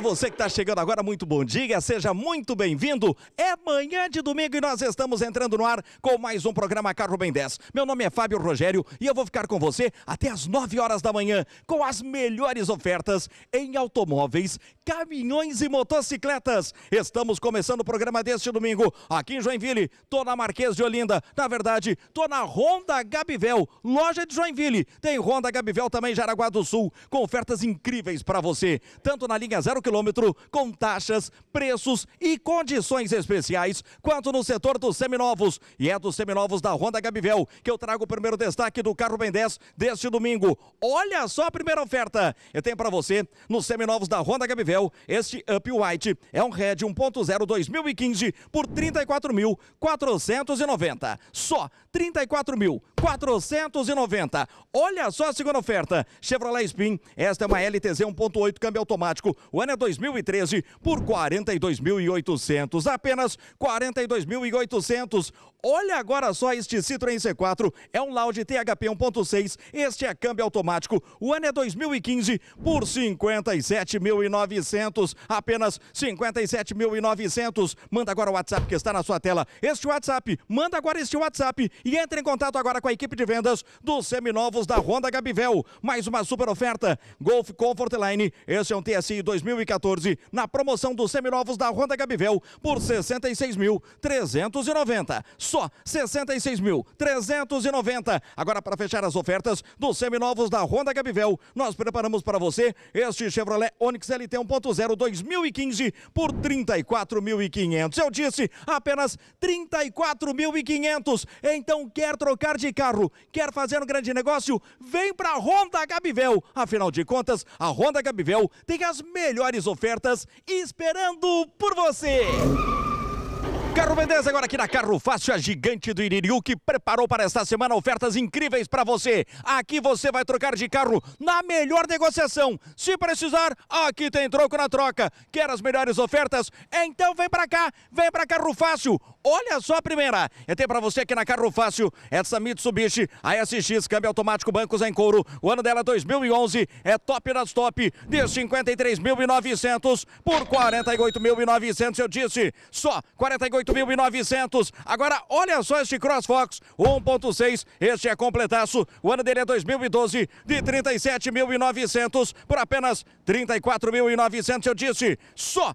Para você que está chegando agora, muito bom dia, seja muito bem-vindo. É manhã de domingo e nós estamos entrando no ar com mais um programa Carro Bem 10. Meu nome é Fábio Rogério e eu vou ficar com você até as 9 horas da manhã com as melhores ofertas em automóveis, caminhões e motocicletas. Estamos começando o programa deste domingo aqui em Joinville. Tô na Marquês de Olinda, na verdade, tô na Honda Gabivel, loja de Joinville. Tem Honda Gabivel também em Jaraguá do Sul, com ofertas incríveis para você, tanto na linha zero que quilômetro, com taxas, preços e condições especiais, quanto no setor dos seminovos. E é dos seminovos da Honda Gabivel que eu trago o primeiro destaque do carro Ben 10 deste domingo. Olha só a primeira oferta. Eu tenho para você, nos seminovos da Honda Gabivel, este Up White é um Red 1.0 2015 por 34.490. Só 34.490. Olha só a segunda oferta. Chevrolet Spin, esta é uma LTZ 1.8 câmbio automático. O ano é 2013 por 42.800, apenas 42.800. Olha agora só este Citroën C4, é um Loud THP 1.6, este é câmbio automático, o ano é 2015 por 57.900, apenas 57.900. Manda agora o WhatsApp que está na sua tela, este WhatsApp, manda agora este WhatsApp e entre em contato agora com a equipe de vendas dos seminovos da Honda Gabivel. Mais uma super oferta, Golf Comfort Line, esse é um TSI 2015. 2014 na promoção dos seminovos da Honda Gabivel por 66.390. Só 66.390. Agora para fechar as ofertas dos seminovos da Honda Gabivel, nós preparamos para você este Chevrolet Onix LT 1.0 2015 por 34.500. Eu disse, apenas 34.500. Então quer trocar de carro, quer fazer um grande negócio? Vem para Honda Gabivel. Afinal de contas, a Honda Gabivel tem as melhores melhores ofertas esperando por você. Carro Mendes agora aqui na Carro Fácil, a gigante do Iririu que preparou para esta semana ofertas incríveis para você. Aqui você vai trocar de carro na melhor negociação. Se precisar, aqui tem troco na troca. Quer as melhores ofertas? Então vem para cá, vem para Carro Fácil. Olha só a primeira. Eu tenho para você aqui na Carro Fácil, essa Mitsubishi ASX, câmbio automático, bancos em couro. O ano dela 2011, é, é top das top, de 53.900 por 48.900, eu disse, só 48.900. Agora, olha só este CrossFox 1.6, este é completaço. O ano dele é 2012, de 37.900 por apenas 34.900, eu disse, só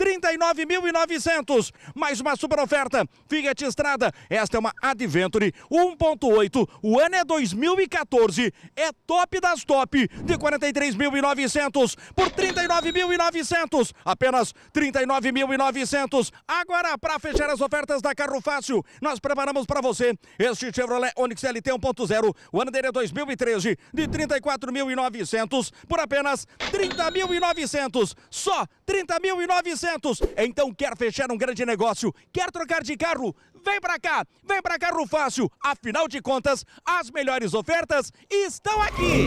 39.900. Mais uma super oferta. Fiat Estrada. Esta é uma Adventure 1.8. O ano é 2014. É top das top. De 43.900 por 39.900. Apenas 39.900. Agora, para fechar as ofertas da Carro Fácil, nós preparamos para você este Chevrolet Onix LT 1.0. O ano dele é 2013. De 34.900 por apenas 30.900. Só 30.900. 300. Então quer fechar um grande negócio, quer trocar de carro? Vem pra cá, vem pra Carro Fácil. Afinal de contas, as melhores ofertas estão aqui.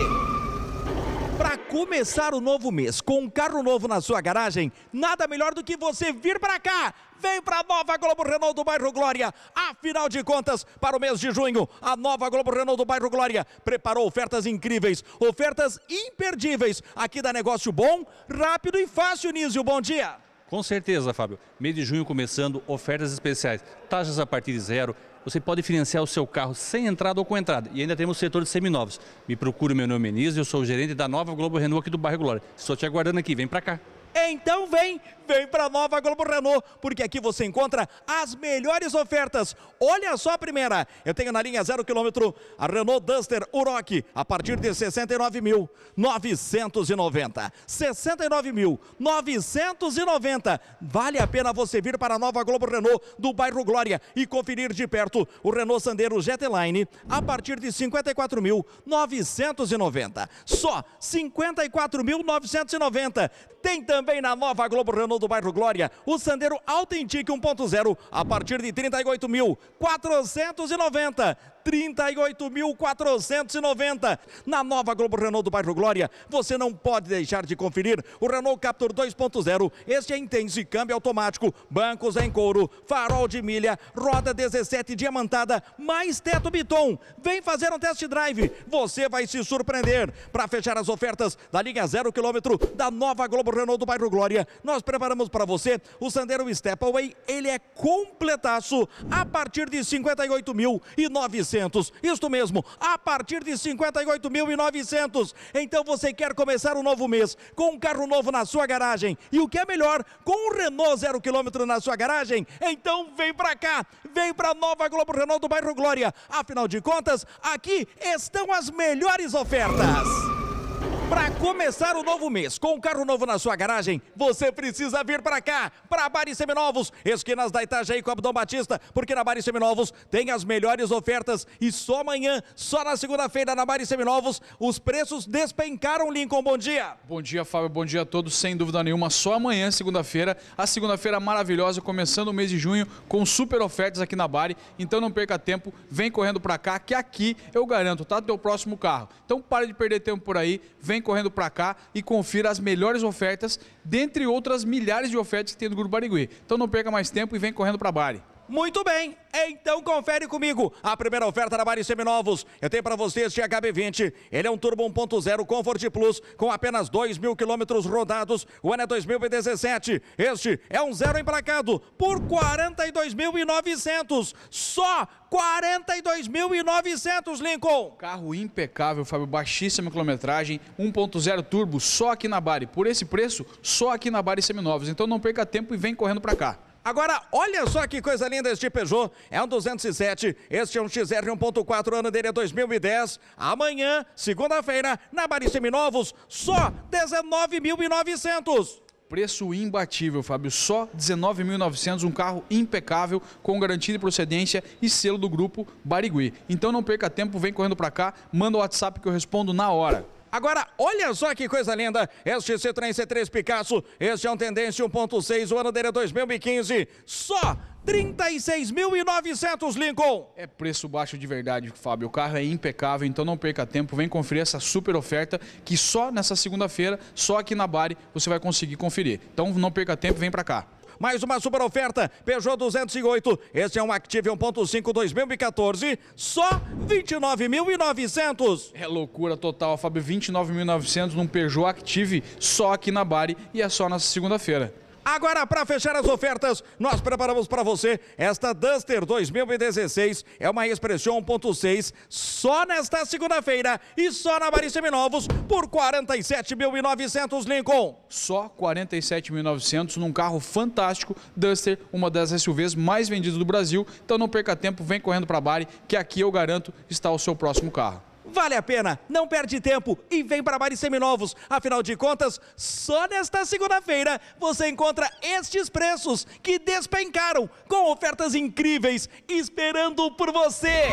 Para começar o novo mês com um carro novo na sua garagem, nada melhor do que você vir para cá. Vem para a nova Globo Renault do bairro Glória. Afinal de contas, para o mês de junho, a nova Globo Renault do bairro Glória preparou ofertas incríveis, ofertas imperdíveis. Aqui dá negócio bom, rápido e fácil, Nísio. Bom dia. Com certeza, Fábio. Mês de junho começando, ofertas especiais, taxas a partir de zero. Você pode financiar o seu carro sem entrada ou com entrada. E ainda temos o setor de seminovos. Me procure, meu nome é Enísio, eu sou o gerente da nova Globo Renault aqui do Bairro Glória. Estou te aguardando aqui, vem para cá. Então vem, vem para a nova Globo Renault, porque aqui você encontra as melhores ofertas. Olha só a primeira, eu tenho na linha zero quilômetro a Renault Duster Uroc, a partir de 69.990. 69.990. Vale a pena você vir para a nova Globo Renault do bairro Glória e conferir de perto o Renault Sandero Jetline a partir de 54.990. Só 54.990. Tem também na nova Globo Renault do bairro Glória o Sandero Authentic 1.0 a partir de 38.490. 38.490. Na nova Globo Renault do bairro Glória, você não pode deixar de conferir o Renault Captur 2.0. Este é intenso câmbio automático, bancos em couro, farol de milha, roda 17 diamantada, mais teto biton. Vem fazer um test drive, você vai se surpreender. Para fechar as ofertas da linha 0 quilômetro da nova Globo Renault do bairro Glória, nós preparamos para você o Sandero Stepaway. Ele é completaço a partir de 58.900 isto mesmo, a partir de 58.900. Então você quer começar o um novo mês com um carro novo na sua garagem e o que é melhor, com um Renault zero quilômetro na sua garagem? Então vem para cá, vem para Nova Globo Renault do bairro Glória. Afinal de contas, aqui estão as melhores ofertas. Para começar o novo mês com um carro novo na sua garagem, você precisa vir para cá, para Bari Seminovos, esquinas da Itajaí com Abdão Batista, porque na Bari Seminovos tem as melhores ofertas e só amanhã, só na segunda-feira na Bari Seminovos, os preços despencaram, Lincoln, bom dia. Bom dia, Fábio, bom dia a todos, sem dúvida nenhuma, só amanhã, segunda-feira, a segunda-feira maravilhosa, começando o mês de junho com super ofertas aqui na Bari, então não perca tempo, vem correndo para cá, que aqui eu garanto, tá? Teu próximo carro. Então pare de perder tempo por aí, vem vem correndo para cá e confira as melhores ofertas, dentre outras milhares de ofertas que tem do Grupo Barigui. Então não perca mais tempo e vem correndo para Bari. Muito bem, então confere comigo a primeira oferta da Bari Seminovos. Eu tenho para você este HB20. Ele é um turbo 1.0 Comfort Plus com apenas 2 mil quilômetros rodados. O ano é 2017. Este é um zero emplacado por 42.900. Só 42.900, Lincoln. Carro impecável, Fábio. Baixíssima quilometragem. 1.0 turbo só aqui na Bari. Por esse preço, só aqui na Bari Seminovos. Então não perca tempo e vem correndo para cá. Agora, olha só que coisa linda este Peugeot. É um 207, este é um XR 1.4, ano dele é 2010. Amanhã, segunda-feira, na Baris Novos, só 19.900 preço imbatível, Fábio. Só 19.900, um carro impecável, com garantia de procedência e selo do grupo Barigui. Então não perca tempo, vem correndo para cá, manda o WhatsApp que eu respondo na hora. Agora, olha só que coisa linda. Este C3 C3 Picasso, este é um tendência 1.6, o ano dele é 2015. Só 36.900, Lincoln. É preço baixo de verdade, Fábio. O carro é impecável, então não perca tempo. Vem conferir essa super oferta que só nessa segunda-feira, só aqui na Bari, você vai conseguir conferir. Então não perca tempo, vem para cá mais uma super oferta Peugeot 208. Esse é um Active 1.5 2014, só 29.900. É loucura total, Fábio, 29.900 num Peugeot Active só aqui na Bari e é só na segunda-feira. Agora, para fechar as ofertas, nós preparamos para você esta Duster 2016. É uma expressão 1.6 só nesta segunda-feira e só na Maris Seminovos por 47.900 Lincoln. Só 47.900 num carro fantástico, Duster, uma das SUVs mais vendidas do Brasil. Então não perca tempo, vem correndo para a Bari, que aqui eu garanto está o seu próximo carro. Vale a pena, não perde tempo e vem para bares seminovos. Afinal de contas, só nesta segunda-feira você encontra estes preços que despencaram com ofertas incríveis esperando por você.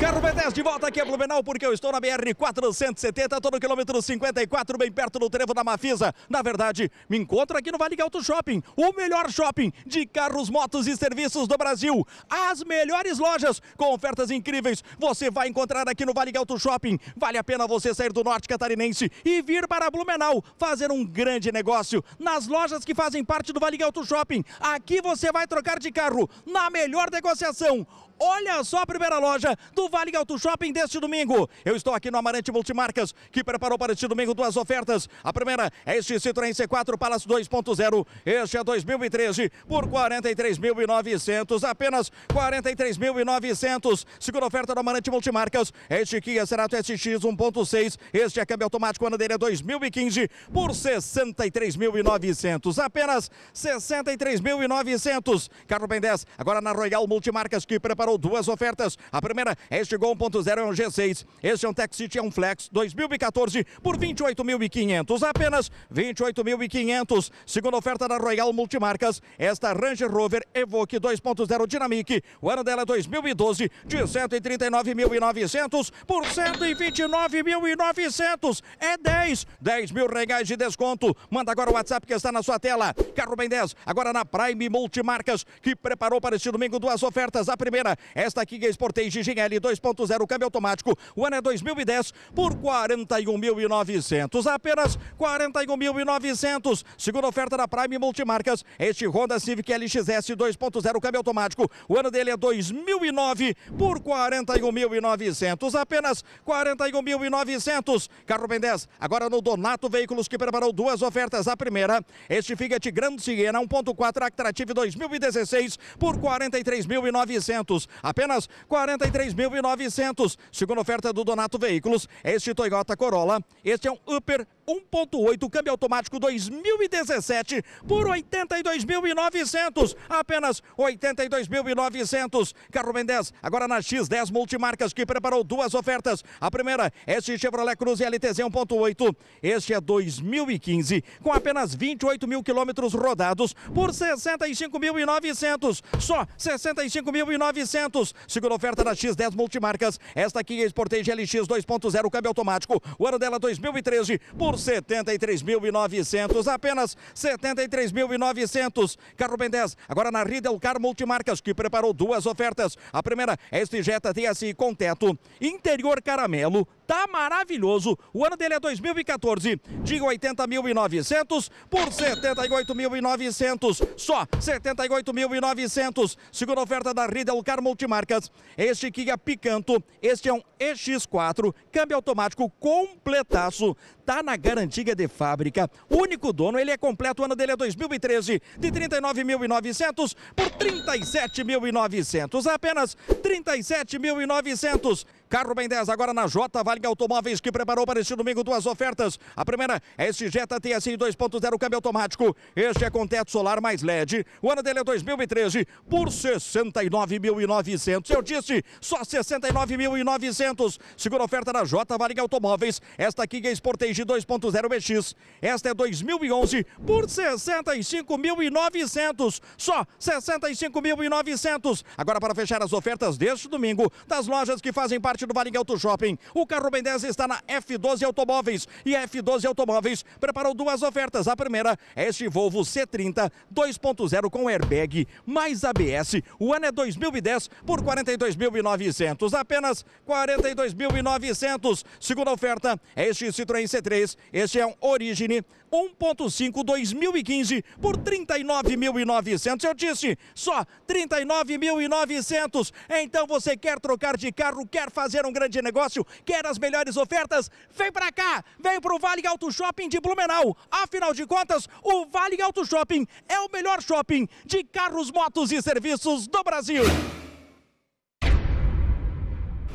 Carro B10 de volta aqui a é Blumenau, porque eu estou na BR-470, todo quilômetro 54, bem perto do trevo da Mafisa. Na verdade, me encontro aqui no Vale Alto Shopping, o melhor shopping de carros, motos e serviços do Brasil. As melhores lojas, com ofertas incríveis, você vai encontrar aqui no Vale Alto Shopping. Vale a pena você sair do norte catarinense e vir para Blumenau fazer um grande negócio nas lojas que fazem parte do Vale Alto Shopping. Aqui você vai trocar de carro na melhor negociação. Olha só a primeira loja do Vale Auto Shopping deste domingo. Eu estou aqui no Amarante Multimarcas, que preparou para este domingo duas ofertas. A primeira é este Citroën C4 Palace 2.0. Este é 2013 por 43.900, apenas 43.900. Segunda oferta do Amarante Multimarcas, este Kia Cerato SX 1.6. Este é câmbio automático ano dele é 2015 por 63.900, apenas 63.900. Carro Ben 10, agora na Royal Multimarcas, que preparou separou duas ofertas. A primeira, é este Gol 1.0 é um G6. Este é um Tech City, é um Flex 2014 por 28.500. Apenas 28.500. Segunda oferta da Royal Multimarcas. Esta Range Rover Evoque 2.0 Dynamic. O ano dela é 2012 de 139.900 por 129.900. É 10. 10 mil reais de desconto. Manda agora o WhatsApp que está na sua tela. Carro bem 10. Agora na Prime Multimarcas que preparou para este domingo duas ofertas. A primeira aqui é a Sportage GL 2.0 câmbio automático. O ano é 2010 por 41.900. Apenas 41.900. Segunda oferta da Prime Multimarcas. Este Honda Civic LXS 2.0 câmbio automático. O ano dele é 2009 por 41.900. Apenas 41.900. Carro Ben 10 agora no Donato Veículos que preparou duas ofertas. A primeira, este Fiat Grande Siena 1.4 Actrative 2016 por 43.900 apenas 43.900. Segunda oferta do Donato Veículos, este Toyota Corolla, este é um Upper 1.8 câmbio automático 2017 por 82.900, apenas 82.900. Carro Ben agora na X10 Multimarcas que preparou duas ofertas. A primeira, este Chevrolet Cruze LTZ 1.8, este é 2015 com apenas 28 mil quilômetros rodados por 65.900, só 65.900. Segunda oferta da X10 Multimarcas, esta aqui é Sportage LX 2.0 câmbio automático, o ano dela 2013 por 73.900, apenas 73.900. Carro Ben 10, agora na Riedel Car Multimarcas, que preparou duas ofertas. A primeira é este Jetta TSI com teto interior caramelo, tá maravilhoso. O ano dele é 2014, de 80.900 por 78.900, só 78.900. Segunda oferta da Car Multimarcas, este Kia Picanto, este é um EX4, câmbio automático completaço, tá na garantia de fábrica. Único dono, ele é completo, o ano dele é 2013, de 39.900 por 37.900, apenas 37.900. Carro Ben 10 agora na J Vale Automóveis que preparou para este domingo duas ofertas. A primeira é este Jetta TSI 2.0 câmbio automático. Este é com teto solar mais LED. O ano dele é 2013 por 69.900. Eu disse só 69.900. Segunda oferta na J Vale Automóveis. Esta aqui é Sportage 2.0 BX. Esta é 2011 por 65.900. Só 65.900. Agora para fechar as ofertas deste domingo das lojas que fazem parte parte do Varig Auto Shopping. O carro Ben 10 está na F12 Automóveis e a F12 Automóveis preparou duas ofertas. A primeira é este Volvo C30 2.0 com airbag mais ABS. O ano é 2010 por 42.900, apenas 42.900. Segunda oferta é este Citroën C3. Este é um Origine 1.5 2015 por 39.900. Eu disse, só 39.900. Então você quer trocar de carro, quer fazer um grande negócio, quer as melhores ofertas? Vem para cá, vem pro Vale Auto Shopping de Blumenau. Afinal de contas, o Vale Auto Shopping é o melhor shopping de carros, motos e serviços do Brasil.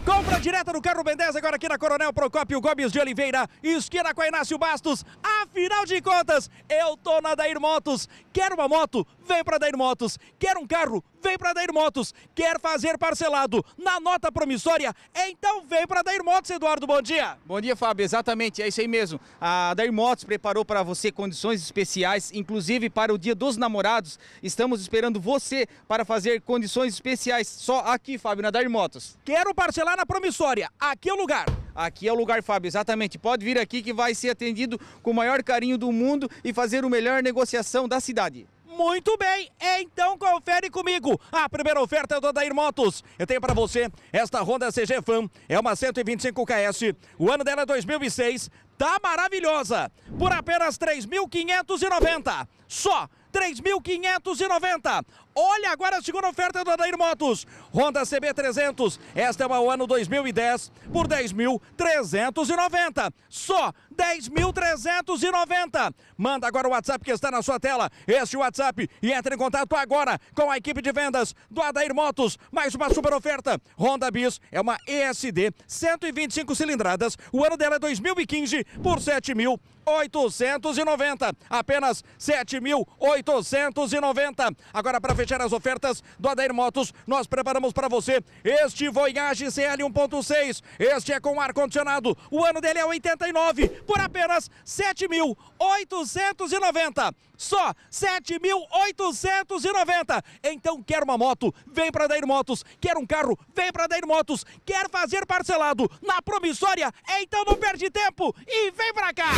Compra direta do carro Ben agora aqui na Coronel Procópio Gomes de Oliveira, esquina com a Inácio Bastos. Afinal de contas, eu tô na Dair Motos. Quer uma moto? Vem pra Dair Motos. Quer um carro? Vem pra Dair Motos. Quer fazer parcelado na nota promissória? Então vem pra Dair Motos, Eduardo. Bom dia. Bom dia, Fábio. Exatamente, é isso aí mesmo. A Dair Motos preparou para você condições especiais, inclusive para o Dia dos Namorados. Estamos esperando você para fazer condições especiais só aqui, Fábio, na Dair Motos. Quero parcelar lá na promissória. Aqui é o lugar. Aqui é o lugar, Fábio, exatamente. Pode vir aqui que vai ser atendido com o maior carinho do mundo e fazer o melhor negociação da cidade. Muito bem, então confere comigo. A primeira oferta é do Adair Motos. Eu tenho para você esta Honda CG Fan, é uma 125 KS. O ano dela é 2006, tá maravilhosa. Por apenas 3.590. Só 3.590. Olha agora a segunda oferta do Adair Motos. Honda CB300, esta é uma ano 2010 por 10.390. Só 10.390. Manda agora o WhatsApp que está na sua tela. Este WhatsApp e entre em contato agora com a equipe de vendas do Adair Motos. Mais uma super oferta. Honda Bis é uma ESD 125 cilindradas. O ano dela é 2015 por 7.890. Apenas 7.890. Agora para fechar as ofertas do Adair Motos, nós preparamos para você. Este Voyage CL 1.6, este é com ar-condicionado. O ano dele é 89, por apenas 7.890. Só 7.890. Então quer uma moto? Vem para Dair Motos. Quer um carro? Vem para Dair Motos. Quer fazer parcelado na promissória? Então não perde tempo e vem para cá!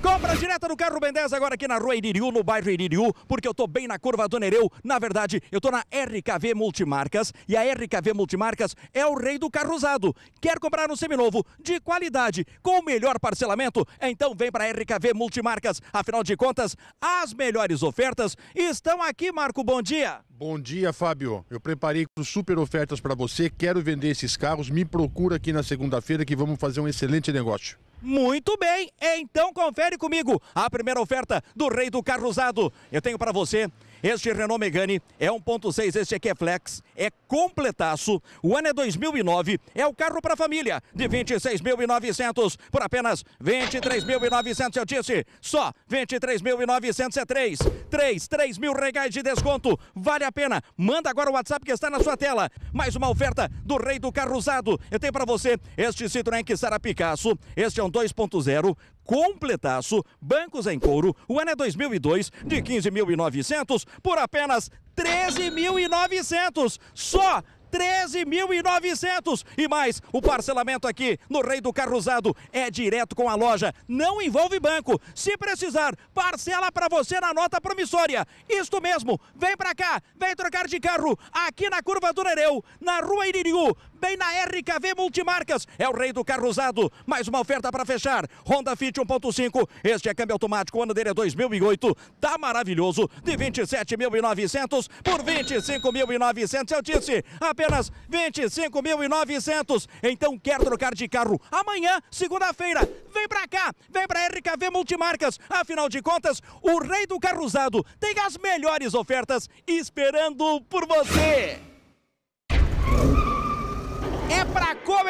Compra direta do carro Ben 10 agora aqui na rua Iririu no bairro Iririu porque eu tô bem na curva do Nereu. Na verdade, eu tô na RKV Multimarcas e a RKV Multimarcas é o rei do carro usado. Quer comprar um seminovo de qualidade com o melhor parcelamento? Então vem para a RKV Multimarcas. Afinal de contas, as melhores ofertas estão aqui, Marco. Bom dia. Bom dia, Fábio. Eu preparei super ofertas para você. Quero vender esses carros. Me procura aqui na segunda-feira que vamos fazer um excelente negócio. Muito bem, então confere comigo a primeira oferta do Rei do Carro Usado. Eu tenho para você este Renault Megane é 1.6, este aqui é flex, é completaço. O ano é 2009, é o carro para família de 26.900 por apenas 23.900, eu disse, só 23.900 é 3, 3, 3 mil reais de desconto, vale a pena. Manda agora o WhatsApp que está na sua tela. Mais uma oferta do rei do carro usado. Eu tenho para você este Citroën que será Picasso, este é um 2.0 completaço, bancos em couro, o ano é 2002, de 15.900 por apenas 13.900, só 13.900 e mais, o parcelamento aqui no Rei do Carro Usado é direto com a loja, não envolve banco. Se precisar, parcela para você na nota promissória. Isto mesmo, vem para cá, vem trocar de carro aqui na curva do Nereu, na Rua Iririu, bem na RKV Multimarcas. É o rei do carro usado. Mais uma oferta para fechar. Honda Fit 1.5. Este é câmbio automático. O ano dele é 2008. Tá maravilhoso. De 27.900 por 25.900. Eu disse apenas 25.900. Então quer trocar de carro amanhã, segunda-feira. Vem para cá. Vem para RKV Multimarcas. Afinal de contas, o rei do carro usado tem as melhores ofertas esperando por você.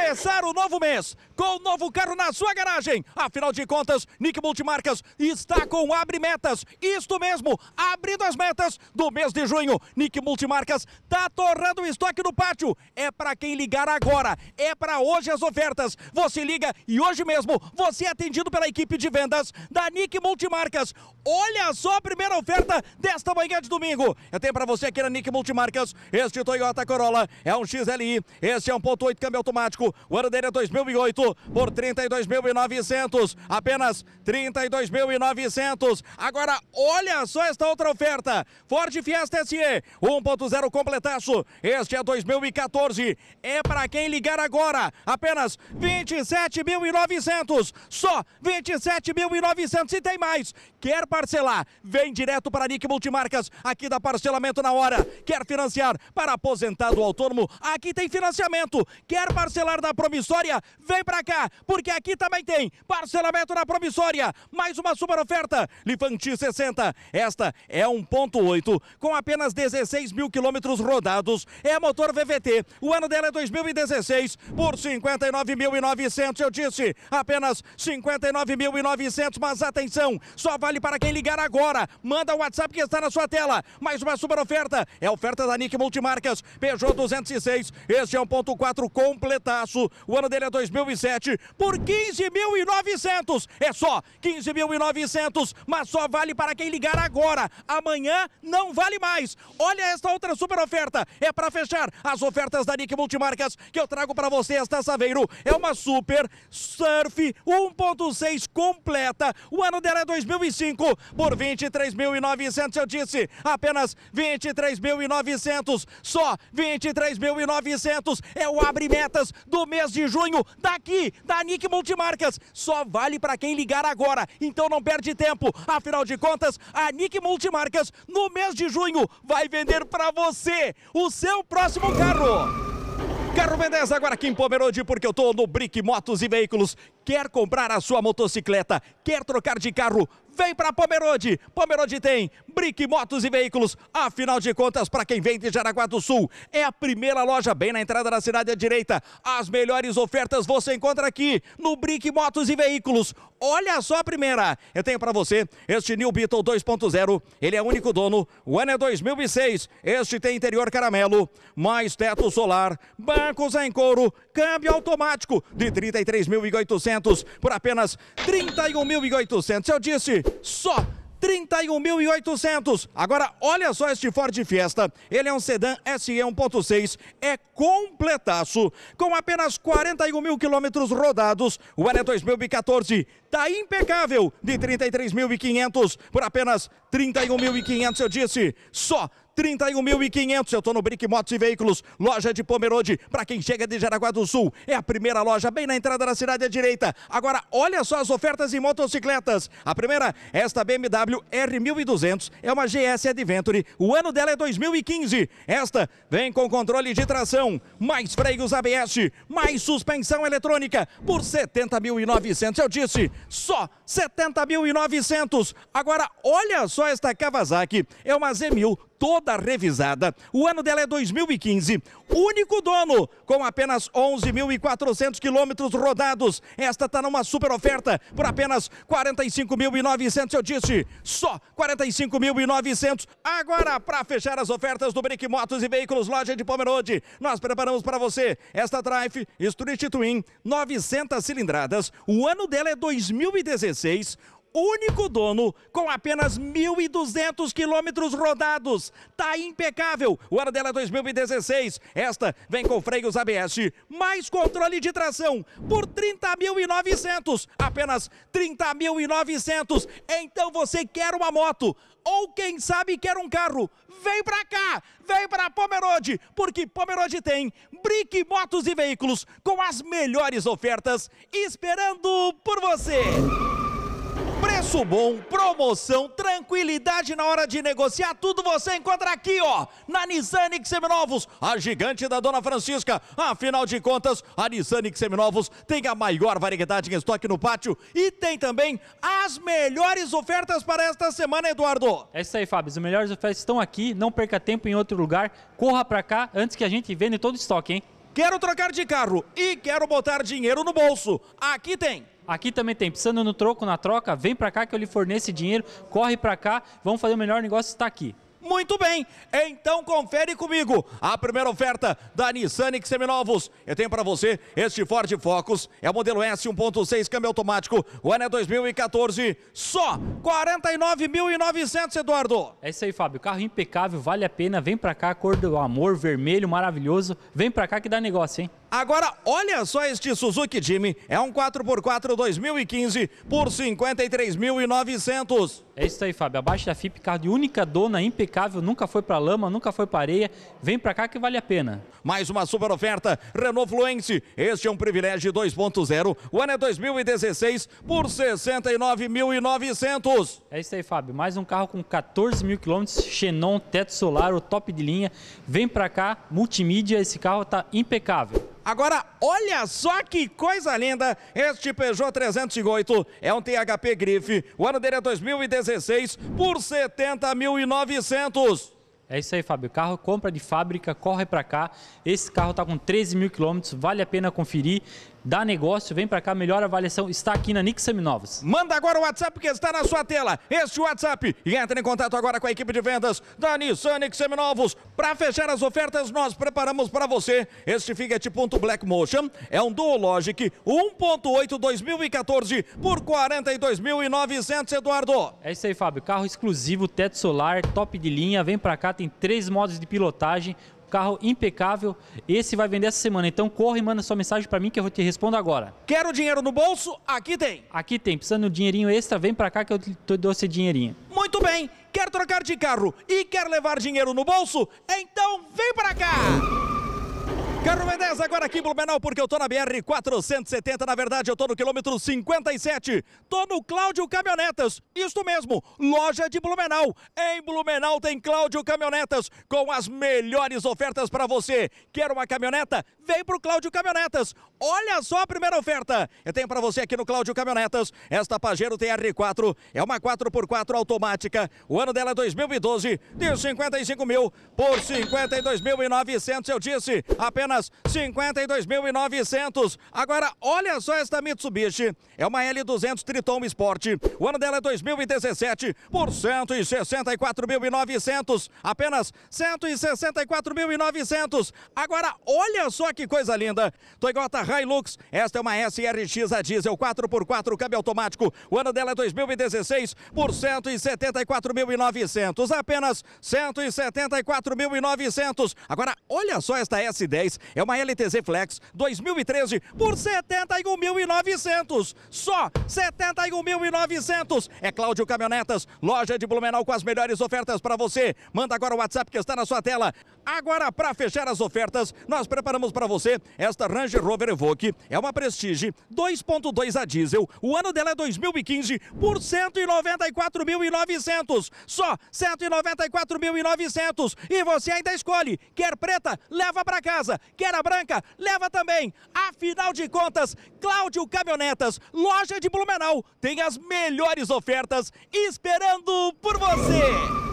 começar o novo mês com o novo carro na sua garagem. Afinal de contas, Nick Multimarcas está com Abre Metas. Isto mesmo, abrindo as metas do mês de junho. Nick Multimarcas está torrando o estoque no pátio. É para quem ligar agora, é para hoje as ofertas. Você liga e hoje mesmo você é atendido pela equipe de vendas da Nick Multimarcas. Olha só a primeira oferta desta manhã de domingo. Eu tenho para você aqui na Nick Multimarcas este Toyota Corolla. É um XLI, Este é um 1.8 câmbio automático, o ano dele é 2008 por 32.900. Apenas 32.900. Agora, olha só esta outra oferta. Ford Fiesta SE 1.0 completaço. Este é 2014. É para quem ligar agora. Apenas 27.900. Só 27.900 e tem mais. Quer parcelar? Vem direto para Nick Multimarcas. Aqui dá parcelamento na hora. Quer financiar para aposentado autônomo? Aqui tem financiamento. Quer parcelar da na promissória, vem pra cá, porque aqui também tem parcelamento na promissória. Mais uma super oferta, Lifanti 60. Esta é 1.8, com apenas 16 mil quilômetros rodados. É motor VVT, o ano dela é 2016, por 59.900, eu disse, apenas 59.900, mas atenção, só vale para quem ligar agora. Manda o WhatsApp que está na sua tela. Mais uma super oferta, é oferta da Nick Multimarcas, Peugeot 206, este é 1.4 completaço março. O ano dele é 2007 por 15.900. É só 15.900, mas só vale para quem ligar agora. Amanhã não vale mais. Olha esta outra super oferta. É para fechar as ofertas da Nick Multimarcas que eu trago para você esta Saveiro. É uma super surf 1.6 completa. O ano dela é 2005 por 23.900. Eu disse apenas 23.900. Só 23.900 é o abre metas do mês de junho, daqui, da Nick Multimarcas. Só vale para quem ligar agora, então não perde tempo. Afinal de contas, a Nick Multimarcas, no mês de junho, vai vender para você o seu próximo carro. Carro Mendes agora aqui em Pomerode, porque eu tô no Brick Motos e Veículos. Quer comprar a sua motocicleta? Quer trocar de carro? Vem para Pomerode. Pomerode tem Brick Motos e Veículos. Afinal de contas, para quem vem de Jaraguá do Sul, é a primeira loja bem na entrada da cidade à direita. As melhores ofertas você encontra aqui no Brick Motos e Veículos. Olha só a primeira. Eu tenho para você este New Beetle 2.0. Ele é único dono. O ano é 2006. Este tem interior caramelo, mais teto solar, bancos em couro câmbio automático de 33.800 por apenas 31.800. Eu disse só 31.800. Agora, olha só este Ford Fiesta. Ele é um sedã SE 1.6, é completaço, com apenas 41 mil quilômetros rodados. O ano é 2014, tá impecável, de 33.500 por apenas 31.500, eu disse, só 31.500. Eu tô no Brick Motos e Veículos, loja de Pomerode. Para quem chega de Jaraguá do Sul, é a primeira loja bem na entrada da cidade à direita. Agora, olha só as ofertas em motocicletas. A primeira, esta BMW R1200, é uma GS Adventure. O ano dela é 2015. Esta vem com controle de tração, mais freios ABS, mais suspensão eletrônica por 70.900. Eu disse, só 70.900. Agora, olha só esta Kawasaki. É uma Z1000 toda revisada. O ano dela é 2015. Único dono, com apenas 11.400 quilômetros rodados. Esta está numa super oferta por apenas 45.900, eu disse. Só 45.900. Agora, para fechar as ofertas do Brick Motos e Veículos Loja de Pomerode, nós preparamos para você esta Drive Street Twin, 900 cilindradas. O ano dela é 2016 único dono, com apenas 1.200 quilômetros rodados. Tá impecável. O Aradela 2016. Esta vem com freios ABS, mais controle de tração por 30.900. Apenas 30.900. Então você quer uma moto ou quem sabe quer um carro, vem pra cá, vem pra Pomerode, porque Pomerode tem Brick Motos e Veículos com as melhores ofertas esperando por você. Preço bom, promoção, tranquilidade na hora de negociar, tudo você encontra aqui, ó, na Nissan Seminovos, a gigante da Dona Francisca. Afinal de contas, a Nissan Seminovos tem a maior variedade em estoque no pátio e tem também as melhores ofertas para esta semana, Eduardo. É isso aí, Fábio. As melhores ofertas estão aqui, não perca tempo em outro lugar, corra para cá antes que a gente venda todo o estoque, hein? Quero trocar de carro e quero botar dinheiro no bolso. Aqui tem Aqui também tem, precisando no troco, na troca, vem para cá que eu lhe forneço dinheiro, corre para cá, vamos fazer o melhor negócio está aqui. Muito bem, então confere comigo a primeira oferta da Nissan X Seminovos. Eu tenho para você este Ford Focus, é o modelo S 1.6 câmbio automático, o ano é 2014, só 49.900, Eduardo. É isso aí, Fábio, carro impecável, vale a pena, vem para cá, cor do amor, vermelho, maravilhoso, vem para cá que dá negócio, hein? Agora, olha só este Suzuki Jimny. É um 4x4 2015 por 53.900. É isso aí, Fábio. Abaixo da FIP, carro de única dona, impecável, nunca foi para lama, nunca foi para areia. Vem para cá que vale a pena. Mais uma super oferta, Renault Fluence. Este é um privilégio 2.0. O ano é 2016 por 69.900. É isso aí, Fábio. Mais um carro com 14 mil quilômetros, Xenon, teto solar, o top de linha. Vem para cá, multimídia. Esse carro está impecável. Agora, olha só que coisa linda! Este Peugeot 308 é um THP Grife. O ano dele é 2016 por 70.900. É isso aí, Fábio. Carro compra de fábrica, corre para cá. Esse carro está com 13 mil quilômetros, vale a pena conferir dá negócio, vem para cá, melhor avaliação, está aqui na Nix Seminovas. Manda agora o WhatsApp que está na sua tela, este WhatsApp, e entra em contato agora com a equipe de vendas da Nissan Nix Seminovos. Para fechar as ofertas, nós preparamos para você este Fiat Punto Black Motion, é um Dual Logic 1.8 2014 por 42.900, Eduardo. É isso aí, Fábio, carro exclusivo, teto solar, top de linha, vem para cá, tem três modos de pilotagem, Carro impecável. Esse vai vender essa semana. Então corre e manda sua mensagem para mim que eu te respondo agora. Quero dinheiro no bolso? Aqui tem. Aqui tem. Precisando de um dinheirinho extra? Vem para cá que eu te dou esse dinheirinho. Muito bem. Quer trocar de carro e quer levar dinheiro no bolso? Então vem para cá. Carro Mendes agora aqui em Blumenau, porque eu tô na BR 470, na verdade eu tô no quilômetro 57, tô no Cláudio Caminhonetas, isto mesmo, loja de Blumenau. Em Blumenau tem Cláudio Caminhonetas, com as melhores ofertas para você. Quer uma caminhoneta? Vem pro Cláudio Caminhonetas. Olha só a primeira oferta. Eu tenho para você aqui no Cláudio Caminhonetas, esta Pajero TR4, é uma 4x4 automática, o ano dela é 2012, de 55 mil por 52.900, eu disse, apenas apenas 52.900. Agora, olha só esta Mitsubishi. É uma L200 Triton Sport. O ano dela é 2017 por 164.900. Apenas 164.900. Agora, olha só que coisa linda. Toyota Hilux. Esta é uma SRX a diesel 4x4 câmbio automático. O ano dela é 2016 por 174.900. Apenas 174.900. Agora, olha só esta S10 é uma LTZ Flex 2013 por 71.900. Só 71.900. É Cláudio Caminhonetas, loja de Blumenau com as melhores ofertas para você. Manda agora o WhatsApp que está na sua tela. Agora, para fechar as ofertas, nós preparamos para você esta Range Rover Evoque. É uma Prestige 2.2 a diesel. O ano dela é 2015 por 194.900. Só 194.900. E você ainda escolhe. Quer preta? Leva para casa que era branca, leva também. Afinal de contas, Cláudio Caminhonetas, loja de Blumenau, tem as melhores ofertas esperando por você.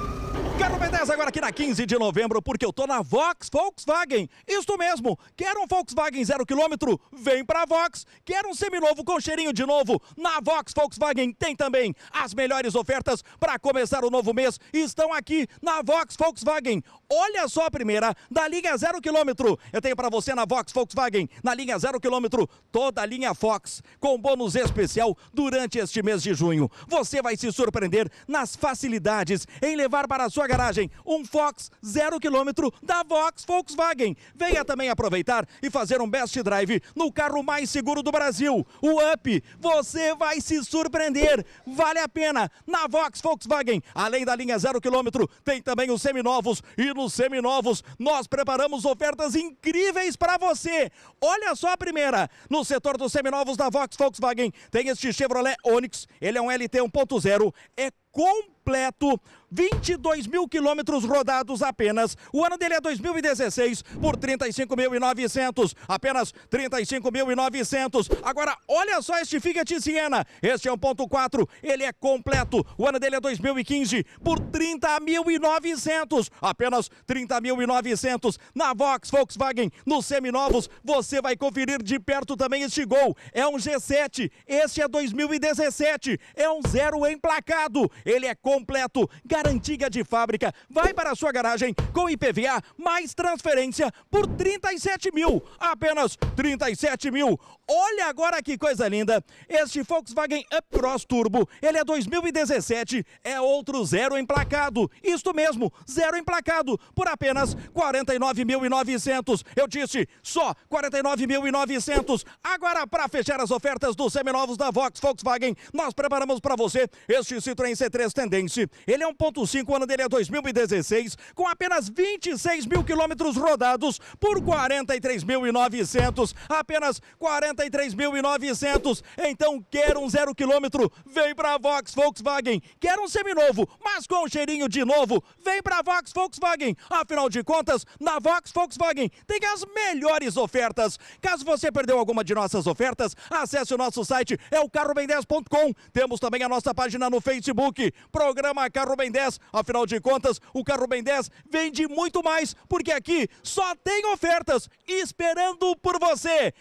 Quero 10 agora aqui na 15 de novembro, porque eu tô na Vox Volkswagen. Isto mesmo, quer um Volkswagen 0km? Vem pra Vox. Quer um seminovo com cheirinho de novo? Na Vox Volkswagen tem também. As melhores ofertas para começar o novo mês estão aqui na Vox Volkswagen. Olha só a primeira, da linha 0km. Eu tenho para você na Vox Volkswagen, na linha 0km, toda a linha Fox, com bônus especial durante este mês de junho. Você vai se surpreender nas facilidades em levar para a sua garagem. Um Fox zero quilômetro da Vox Volkswagen. Venha também aproveitar e fazer um best drive no carro mais seguro do Brasil, o Up. Você vai se surpreender. Vale a pena. Na Vox Volkswagen, além da linha zero quilômetro, tem também os seminovos. E nos seminovos, nós preparamos ofertas incríveis para você. Olha só a primeira. No setor dos seminovos da Vox Volkswagen, tem este Chevrolet Onix. Ele é um LT 1.0. É completo, 22 mil quilômetros rodados apenas. O ano dele é 2016 por 35.900, apenas 35.900. Agora, olha só este Fiat Siena, este é 1.4, ele é completo. O ano dele é 2015 por 30.900, apenas 30.900. Na Vox, Volkswagen, nos seminovos, você vai conferir de perto também este Gol. É um G7, este é 2017, é um zero emplacado ele é completo, garantia de fábrica, vai para a sua garagem com IPVA mais transferência por 37 mil, apenas 37 mil. Olha agora que coisa linda, este Volkswagen Up Cross Turbo, ele é 2017, é outro zero emplacado, isto mesmo, zero emplacado, por apenas 49.900, eu disse, só 49.900. Agora para fechar as ofertas dos seminovos da Volkswagen, nós preparamos para você este Citroën CT 2023 Tendency. Ele é 1.5, o ano dele é 2016, com apenas 26 mil quilômetros rodados por 43.900. Apenas 43.900. Então quer um zero quilômetro, vem pra Vox Volkswagen. Quer um seminovo, mas com um cheirinho de novo, vem pra Vox Volkswagen. Afinal de contas, na Vox Volkswagen tem as melhores ofertas. Caso você perdeu alguma de nossas ofertas, acesse o nosso site, é o carro 10com Temos também a nossa página no Facebook, Facebook, programa Carro Bem 10. Afinal de contas, o Carro Bem 10 vende muito mais, porque aqui só tem ofertas esperando por você.